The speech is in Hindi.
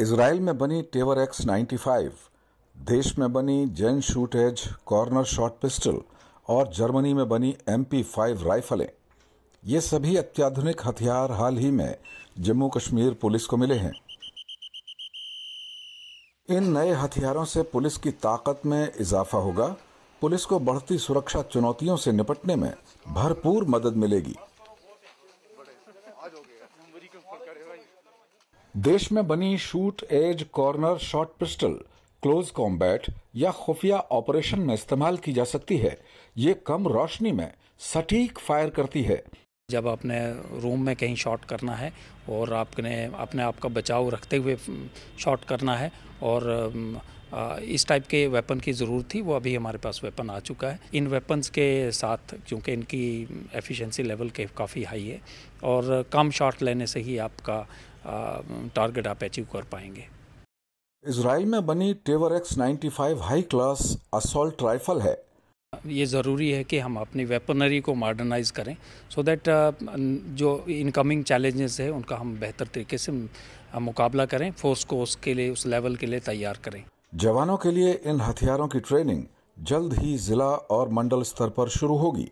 इसराइल में बनी टेवर एक्स 95 देश में बनी जेन shoot edge corner shot pistol और जर्मनी में बनी एम पी फाइव राइफलें ये सभी अत्याधुनिक हथियार हाल ही में जम्मू कश्मीर पुलिस को मिले हैं इन नए हथियारों से पुलिस की ताकत में इजाफा होगा पुलिस को बढ़ती सुरक्षा चुनौतियों से निपटने में भरपूर मदद मिलेगी देश में बनी shoot edge corner short pistol close combat या खुफिया ऑपरेशन में इस्तेमाल की जा सकती है ये कम रोशनी में सटीक फायर करती है जब आपने रूम में कहीं शॉट करना है और आपने अपने आप का बचाव रखते हुए शॉट करना है और इस टाइप के वेपन की ज़रूरत थी वो अभी हमारे पास वेपन आ चुका है इन वेपन्स के साथ क्योंकि इनकी एफिशिएंसी लेवल के काफ़ी हाई है और कम शॉट लेने से ही आपका टारगेट आप अचीव कर पाएंगे इसराइल में बनी Tavor X ninety high class assault rifle है ये ज़रूरी है कि हम अपनी वेपनरी को मॉडर्नाइज करें सो so दैट uh, जो इनकमिंग चैलेंजेस है उनका हम बेहतर तरीके से uh, मुकाबला करें फोर्स को उसके लिए उस लेवल के लिए तैयार करें जवानों के लिए इन हथियारों की ट्रेनिंग जल्द ही जिला और मंडल स्तर पर शुरू होगी